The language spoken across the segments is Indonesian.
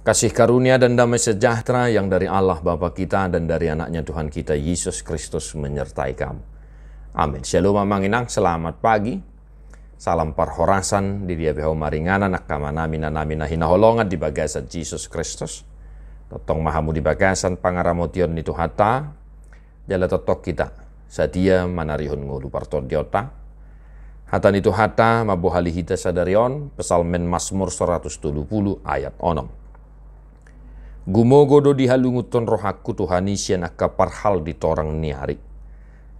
Kasih karunia dan damai sejahtera yang dari Allah Bapa kita dan dari anaknya Tuhan kita Yesus Kristus menyertai kamu. Amin. Shalom Manginang, selamat pagi. Salam parhorasan di dia beho maringana nak kama namina namina hina holongan di bagasan Yesus Kristus. Totong mahamu di bagasan pangaramotion itu hata. Jala totok kita. Sadia manarihun ngulu parton diota. Hata itu hata mabuhali hita sadarion. Pesalmen Mazmur 120 ayat onom. Gumogodo dihalunguton roh aku Tuhan isian akka parhal di torang ni hari.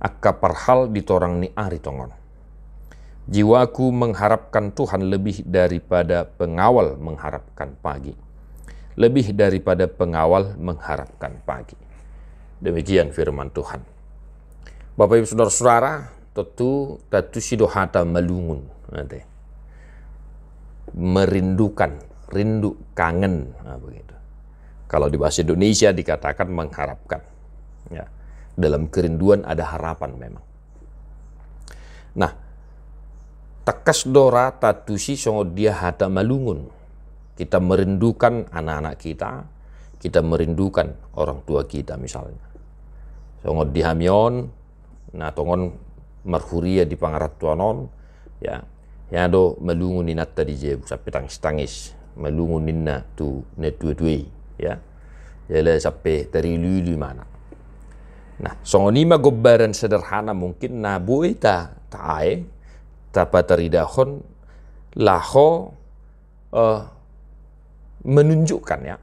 Akka parhal di torang ni hari tongon. Jiwaku mengharapkan Tuhan lebih daripada pengawal mengharapkan pagi. Lebih daripada pengawal mengharapkan pagi. Demikian firman Tuhan. Bapak Ibu Saudara-saudara, tentu tatu sidohata melungun. Merindukan, rindu, kangen. Nah, begitu kalau di bahasa Indonesia dikatakan mengharapkan. Ya. Dalam kerinduan ada harapan memang. Nah, takas dora tatusi songo dia hata malungun. Kita merindukan anak-anak kita, kita merindukan orang tua kita misalnya. Songo dihamion, nah tongon merhuria di pangarat tuanon, ya, ya do melungun inat tadi je, sapi tangis tangis melungun inna tu netue tue ya jadi sampai lulu mana nah songonima gobaran sederhana mungkin nabu ita tae tapa teridahon laho uh, menunjukkan ya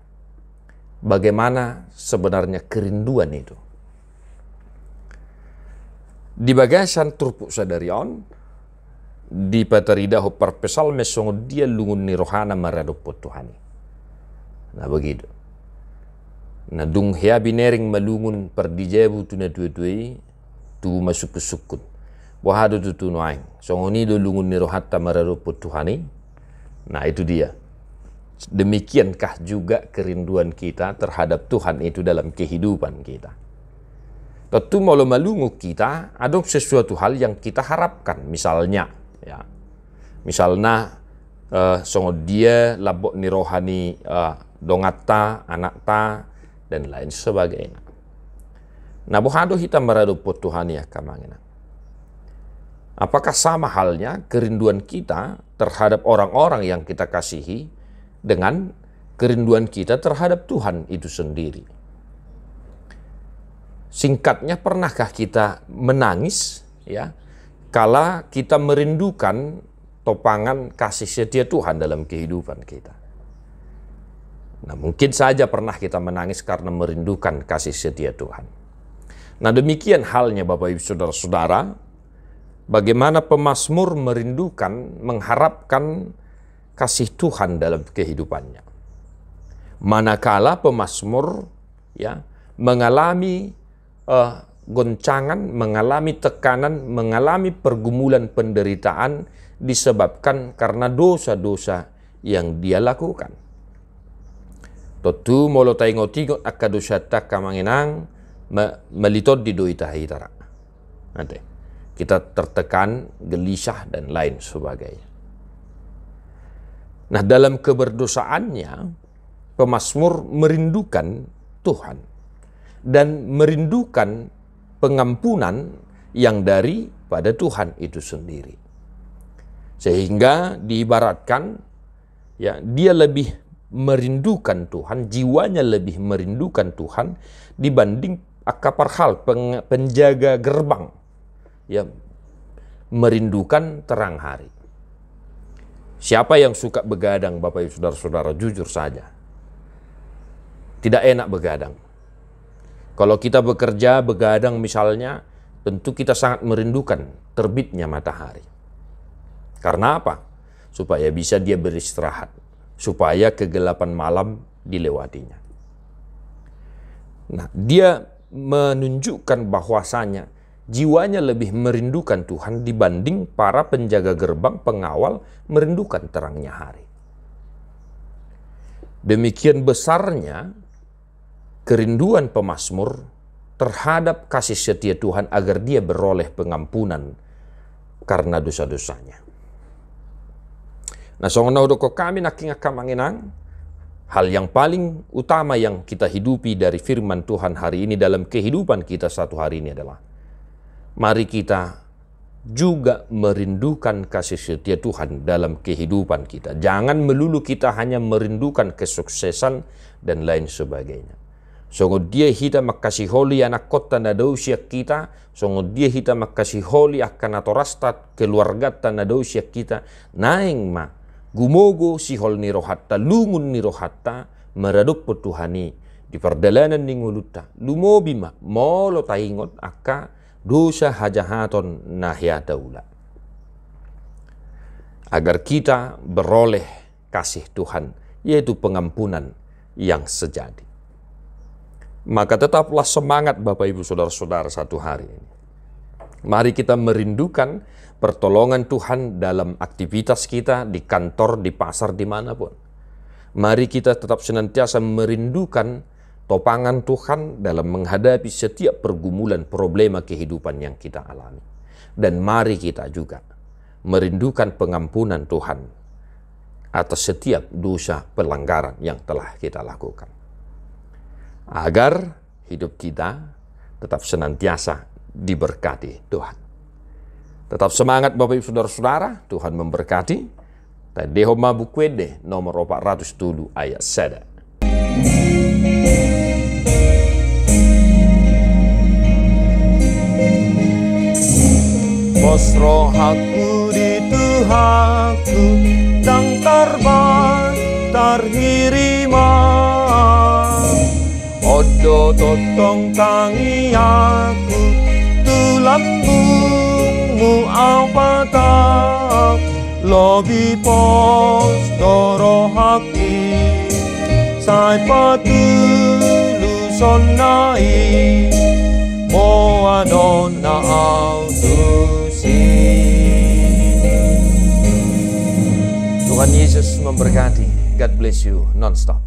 bagaimana sebenarnya kerinduan itu di bagasan turpuk sadarion di patarida ho perpesal mesong dia lungun ni rohana marado tuhani. nah begitu na dung hea binering malungun per dijebu tuna na tuwe tu masuk ke sukut wahadu tu tu noaing songoni do lungun niro hatta mararupu putuhani nah itu dia demikiankah juga kerinduan kita terhadap Tuhan itu dalam kehidupan kita tentu malu malungu kita ada sesuatu hal yang kita harapkan misalnya ya misalnya uh, eh, songo dia labok nirohani uh, eh, dongata anakta dan lain sebagainya. Nah, hado kita meradu pot Tuhan ya kamangina. Apakah sama halnya kerinduan kita terhadap orang-orang yang kita kasihi dengan kerinduan kita terhadap Tuhan itu sendiri? Singkatnya, pernahkah kita menangis ya kala kita merindukan topangan kasih setia Tuhan dalam kehidupan kita? Nah mungkin saja pernah kita menangis karena merindukan kasih setia Tuhan. Nah demikian halnya Bapak Ibu Saudara-saudara, bagaimana pemazmur merindukan, mengharapkan kasih Tuhan dalam kehidupannya. Manakala pemazmur ya mengalami uh, goncangan, mengalami tekanan, mengalami pergumulan penderitaan disebabkan karena dosa-dosa yang dia lakukan. Totu molo tai ngotingot akadu syatak kamanginang di doi tahitara. Nanti kita tertekan, gelisah dan lain sebagainya. Nah dalam keberdosaannya pemazmur merindukan Tuhan dan merindukan pengampunan yang dari pada Tuhan itu sendiri. Sehingga diibaratkan ya dia lebih merindukan Tuhan, jiwanya lebih merindukan Tuhan dibanding akaparhal penjaga gerbang ya merindukan terang hari. Siapa yang suka begadang Bapak Ibu Saudara-saudara jujur saja. Tidak enak begadang. Kalau kita bekerja begadang misalnya, tentu kita sangat merindukan terbitnya matahari. Karena apa? Supaya bisa dia beristirahat supaya kegelapan malam dilewatinya. Nah, dia menunjukkan bahwasanya jiwanya lebih merindukan Tuhan dibanding para penjaga gerbang pengawal merindukan terangnya hari. Demikian besarnya kerinduan pemazmur terhadap kasih setia Tuhan agar dia beroleh pengampunan karena dosa-dosanya. Nah, ngono doko kami nakinga kamangenang, hal yang paling utama yang kita hidupi dari firman Tuhan hari ini dalam kehidupan kita satu hari ini adalah mari kita juga merindukan kasih setia Tuhan dalam kehidupan kita. Jangan melulu kita hanya merindukan kesuksesan dan lain sebagainya. Songo dia hita makasih holi anak kota nadausia kita. Songo dia hita makasih holi akan atau rastat keluarga tanadausia kita. Naing ma gumogo sihol ni rohatta lungun ni rohatta meraduk petuhani di perdalanan ngulutta lumo bima molo taingot akka dosa hajahaton nahya daula agar kita beroleh kasih Tuhan yaitu pengampunan yang sejati maka tetaplah semangat Bapak Ibu Saudara-saudara satu hari ini Mari kita merindukan pertolongan Tuhan dalam aktivitas kita di kantor, di pasar, di dimanapun. Mari kita tetap senantiasa merindukan topangan Tuhan dalam menghadapi setiap pergumulan problema kehidupan yang kita alami. Dan mari kita juga merindukan pengampunan Tuhan atas setiap dosa pelanggaran yang telah kita lakukan. Agar hidup kita tetap senantiasa diberkati Tuhan. Tetap semangat Bapak Ibu Saudara-saudara, Tuhan memberkati. Tadi homa bukwede nomor 407 ayat sedek. Bos rohaku di Tuhanku Tang tarban tarhirima Odo totong tangi aku lambungmu apakah Lobi pos doro hati Sai patu luson nai Moa donna au Tuhan Yesus memberkati. God bless you non-stop.